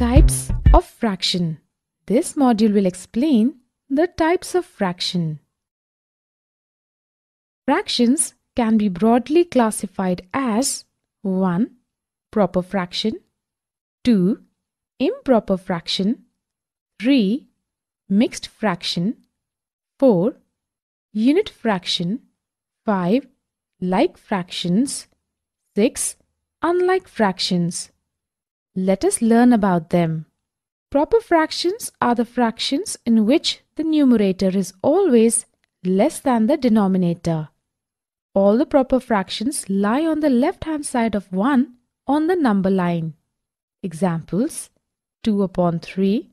Types of fraction. This module will explain the types of fraction. Fractions can be broadly classified as 1. Proper fraction 2. Improper fraction 3. Mixed fraction 4. Unit fraction 5. Like fractions 6. Unlike fractions let us learn about them. Proper fractions are the fractions in which the numerator is always less than the denominator. All the proper fractions lie on the left-hand side of 1 on the number line. Examples 2 upon 3,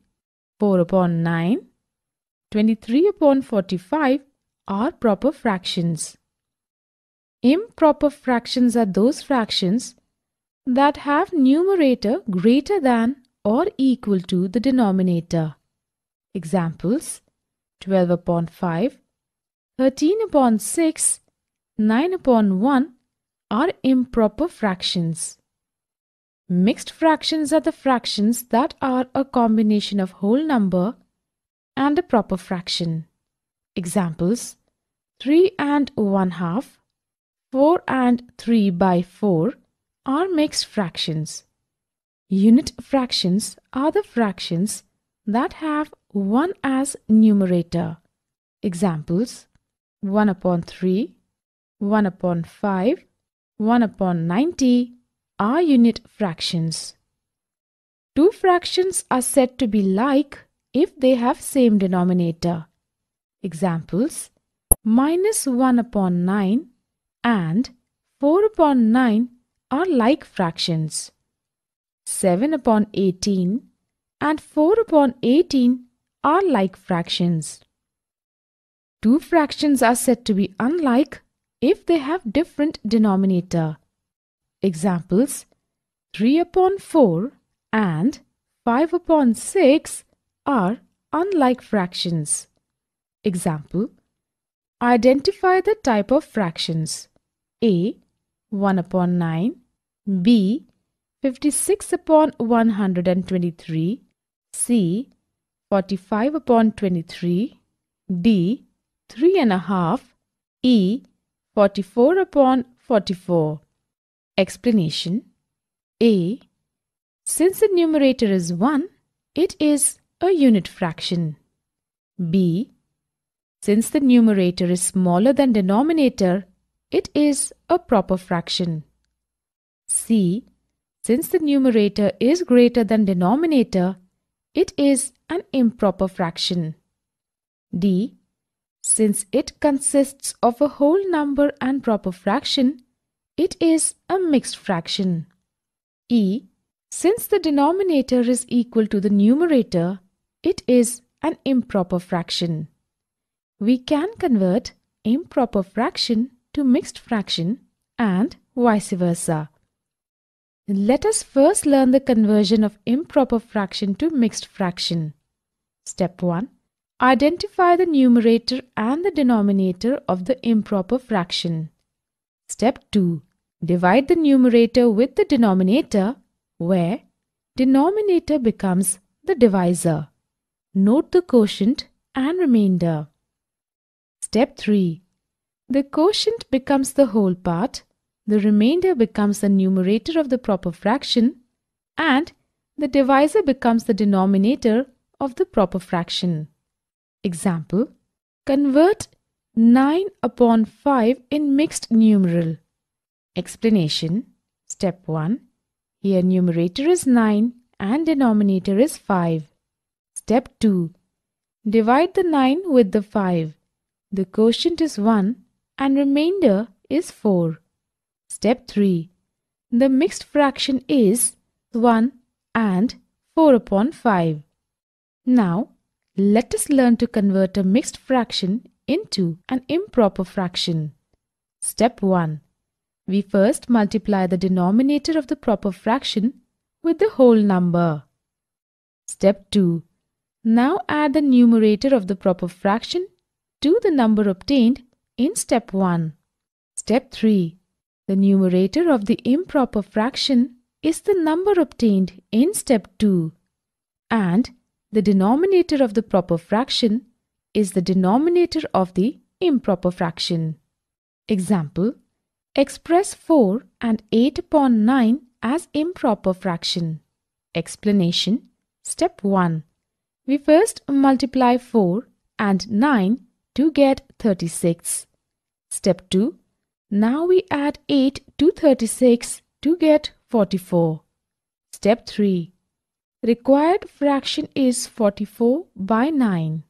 4 upon 9, 23 upon 45 are proper fractions. Improper fractions are those fractions that have numerator greater than or equal to the denominator. Examples 12 upon 5, 13 upon 6, 9 upon 1 are improper fractions. Mixed fractions are the fractions that are a combination of whole number and a proper fraction. Examples 3 and 1 half, 4 and 3 by 4, are mixed fractions. Unit fractions are the fractions that have 1 as numerator. Examples 1 upon 3, 1 upon 5, 1 upon 90 are unit fractions. Two fractions are said to be like if they have same denominator. Examples minus 1 upon 9 and 4 upon 9 are like fractions. 7 upon 18 and 4 upon 18 are like fractions. Two fractions are said to be unlike if they have different denominator. Examples 3 upon 4 and 5 upon 6 are unlike fractions. Example Identify the type of fractions A 1 upon 9, B 56 upon 123, C 45 upon 23, D 3 and a half, E 44 upon 44. Explanation A. Since the numerator is 1, it is a unit fraction. B. Since the numerator is smaller than denominator, it is a proper fraction. C. Since the numerator is greater than denominator, it is an improper fraction. D. Since it consists of a whole number and proper fraction, it is a mixed fraction. E. Since the denominator is equal to the numerator, it is an improper fraction. We can convert improper fraction to mixed fraction and vice versa. Let us first learn the conversion of improper fraction to mixed fraction. Step 1. Identify the numerator and the denominator of the improper fraction. Step 2. Divide the numerator with the denominator where denominator becomes the divisor. Note the quotient and remainder. Step 3. The quotient becomes the whole part, the remainder becomes the numerator of the proper fraction, and the divisor becomes the denominator of the proper fraction. Example, convert 9 upon 5 in mixed numeral. Explanation Step 1. Here numerator is 9 and denominator is 5. Step 2. Divide the 9 with the 5. The quotient is 1 and remainder is 4. Step 3. The mixed fraction is 1 and 4 upon 5. Now, let us learn to convert a mixed fraction into an improper fraction. Step 1. We first multiply the denominator of the proper fraction with the whole number. Step 2. Now add the numerator of the proper fraction to the number obtained in step 1. Step 3. The numerator of the improper fraction is the number obtained in step 2 and the denominator of the proper fraction is the denominator of the improper fraction. Example, express 4 and 8 upon 9 as improper fraction. Explanation Step 1. We first multiply 4 and 9 to get 36. Step 2. Now we add 8 to 36 to get 44. Step 3. Required fraction is 44 by 9.